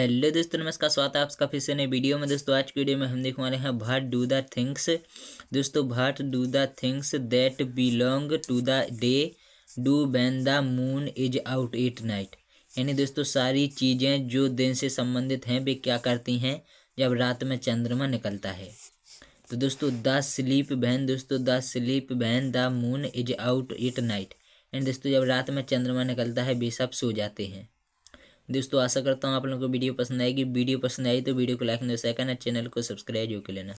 hello दोस्तों नमस्कार स्वागत है आपका फिर से नए वीडियो में दोस्तों आज की वीडियो में हम देखने वाले हैं भट डू द थिंग्स दोस्तों भट do the things that belong to the day do ban the moon is out at night यानी दोस्तों सारी चीज़ें जो दिन से संबंधित हैं वे क्या करती हैं जब रात में चंद्रमा निकलता है तो दोस्तों द स्लीप बहन दोस्तों द स्लीप बहन the moon is out at night यानी दोस्तों जब रात में चंद्रमा निकलता है वे सब सो जाते हैं दोस्तों आशा करता हूँ आप लोगों को वीडियो पसंद आएगी वीडियो पसंद आई तो वीडियो को लाइक दो सेकंड चैनल को सब्सक्राइब जो कर लेना